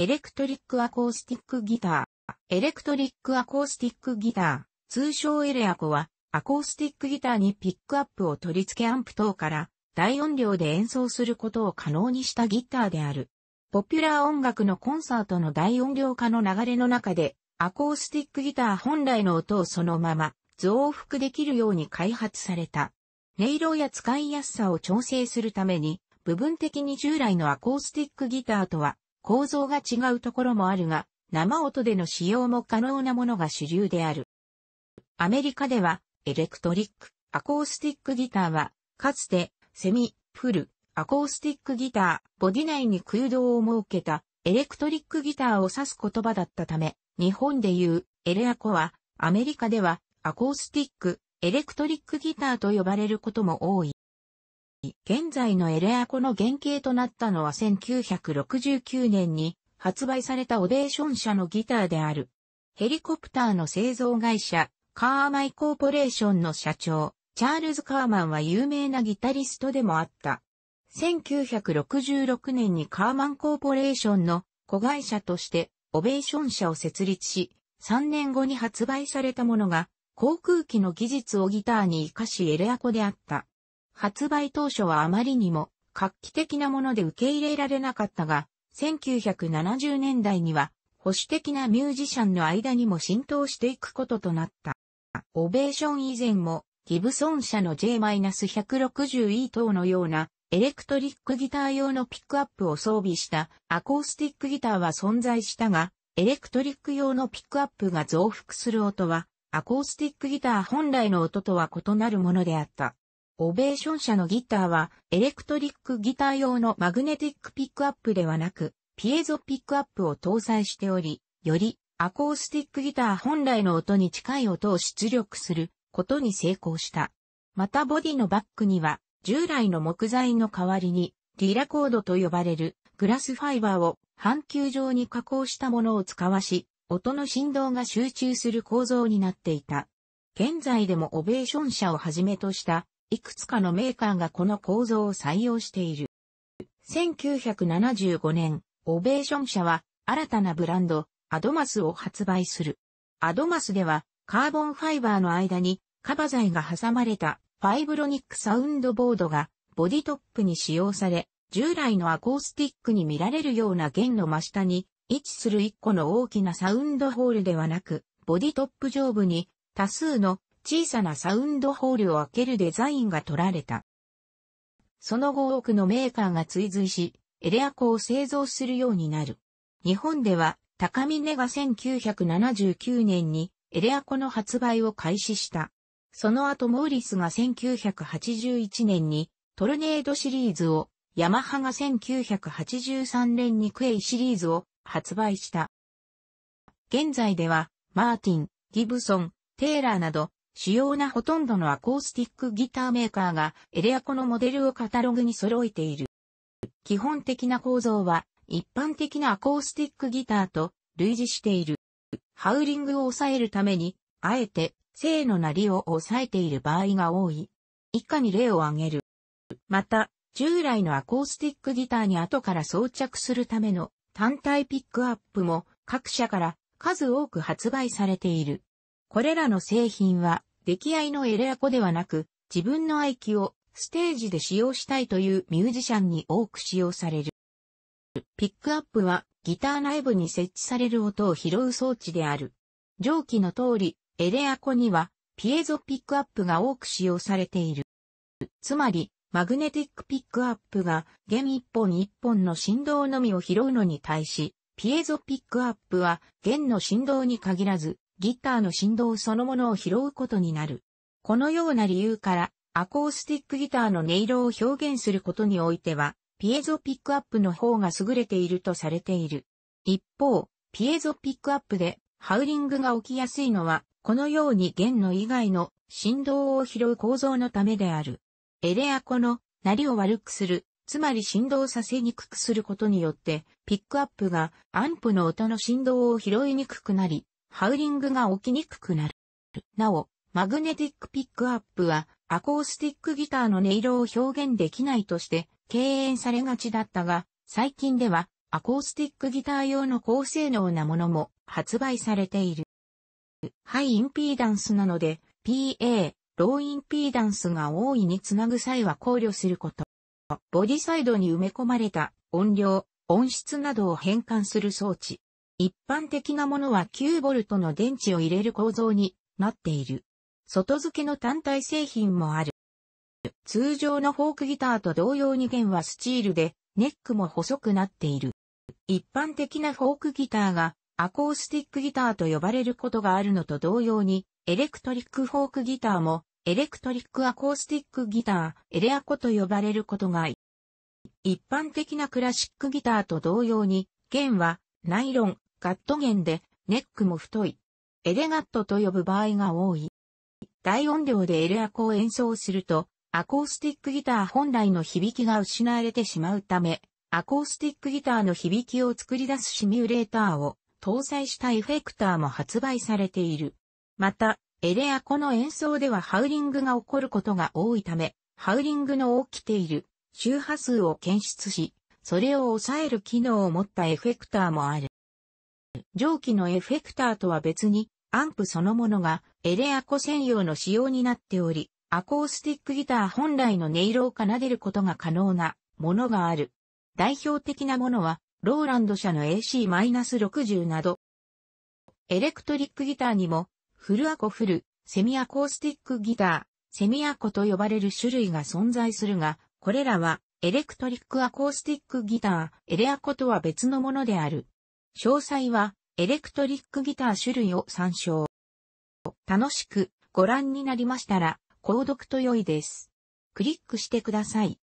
エレクトリックアコースティックギター。エレクトリックアコースティックギター、通称エレアコは、アコースティックギターにピックアップを取り付けアンプ等から大音量で演奏することを可能にしたギターである。ポピュラー音楽のコンサートの大音量化の流れの中で、アコースティックギター本来の音をそのまま増幅できるように開発された。音色や使いやすさを調整するために、部分的に従来のアコースティックギターとは構造が違うところもあるが、生音での使用も可能なものが主流である。アメリカでは、エレクトリック、アコースティックギターは、かつて、セミ、フル、アコースティックギター、ボディ内に空洞を設けた、エレクトリックギターを指す言葉だったため、日本でいう、エレアコは、アメリカでは、アコースティック、エレクトリックギターと呼ばれることも多い。現在のエレアコの原型となったのは1969年に発売されたオベーション社のギターである。ヘリコプターの製造会社、カーマイコーポレーションの社長、チャールズ・カーマンは有名なギタリストでもあった。1966年にカーマンコーポレーションの子会社としてオベーション社を設立し、3年後に発売されたものが航空機の技術をギターに活かしエレアコであった。発売当初はあまりにも画期的なもので受け入れられなかったが、1970年代には保守的なミュージシャンの間にも浸透していくこととなった。オベーション以前もギブソン社の J-160E 等のようなエレクトリックギター用のピックアップを装備したアコースティックギターは存在したが、エレクトリック用のピックアップが増幅する音は、アコースティックギター本来の音とは異なるものであった。オベーション社のギターは、エレクトリックギター用のマグネティックピックアップではなく、ピエゾピックアップを搭載しており、よりアコースティックギター本来の音に近い音を出力することに成功した。またボディのバックには、従来の木材の代わりに、ディラコードと呼ばれるグラスファイバーを半球状に加工したものを使わし、音の振動が集中する構造になっていた。現在でもオベーション社をはじめとしたいくつかのメーカーがこの構造を採用している。1975年、オベーション社は新たなブランド、アドマスを発売する。アドマスではカーボンファイバーの間にカバ材が挟まれたファイブロニックサウンドボードがボディトップに使用され、従来のアコースティックに見られるような弦の真下に位置する一個の大きなサウンドホールではなく、ボディトップ上部に多数の小さなサウンドホールを開けるデザインが取られた。その後多くのメーカーが追随し、エレアコを製造するようになる。日本では、高峰が1979年にエレアコの発売を開始した。その後モーリスが1981年にトルネードシリーズを、ヤマハが1983年にクエイシリーズを発売した。現在では、マーティン、ギブソン、テーラーなど主要なほとんどのアコースティックギターメーカーがエレアコのモデルをカタログに揃えている。基本的な構造は一般的なアコースティックギターと類似している。ハウリングを抑えるために、あえて正の鳴りを抑えている場合が多い。以下に例を挙げる。また、従来のアコースティックギターに後から装着するための単体ピックアップも各社から数多く発売されている。これらの製品は、出来合いのエレアコではなく、自分の愛機をステージで使用したいというミュージシャンに多く使用される。ピックアップはギター内部に設置される音を拾う装置である。上記の通り、エレアコにはピエゾピックアップが多く使用されている。つまり、マグネティックピックアップが弦一本一本の振動のみを拾うのに対し、ピエゾピックアップは弦の振動に限らずギターの振動そのものを拾うことになる。このような理由から、アコースティックギターの音色を表現することにおいては、ピエゾピックアップの方が優れているとされている。一方、ピエゾピックアップでハウリングが起きやすいのは、このように弦の以外の振動を拾う構造のためである。エレアコの鳴りを悪くする、つまり振動させにくくすることによって、ピックアップがアンプの音の振動を拾いにくくなり、ハウリングが起きにくくなる。なお、マグネティックピックアップはアコースティックギターの音色を表現できないとして敬遠されがちだったが、最近ではアコースティックギター用の高性能なものも発売されている。ハイインピーダンスなので PA、ローインピーダンスが大いにつなぐ際は考慮すること。ボディサイドに埋め込まれた音量、音質などを変換する装置。一般的なものは 9V の電池を入れる構造になっている。外付けの単体製品もある。通常のフォークギターと同様に弦はスチールで、ネックも細くなっている。一般的なフォークギターがアコースティックギターと呼ばれることがあるのと同様に、エレクトリックフォークギターもエレクトリックアコースティックギター、エレアコと呼ばれることが一般的なクラシックギターと同様に、弦はナイロン、ガット弦で、ネックも太い。エレガットと呼ぶ場合が多い。大音量でエレアコを演奏すると、アコースティックギター本来の響きが失われてしまうため、アコースティックギターの響きを作り出すシミュレーターを搭載したエフェクターも発売されている。また、エレアコの演奏ではハウリングが起こることが多いため、ハウリングの起きている周波数を検出し、それを抑える機能を持ったエフェクターもある。蒸気のエフェクターとは別に、アンプそのものがエレアコ専用の仕様になっており、アコースティックギター本来の音色を奏でることが可能なものがある。代表的なものは、ローランド社の AC-60 など、エレクトリックギターにも、フルアコフル、セミアコースティックギター、セミアコと呼ばれる種類が存在するが、これらは、エレクトリックアコースティックギター、エレアコとは別のものである。詳細は、エレクトリックギター種類を参照。楽しくご覧になりましたら、購読と良いです。クリックしてください。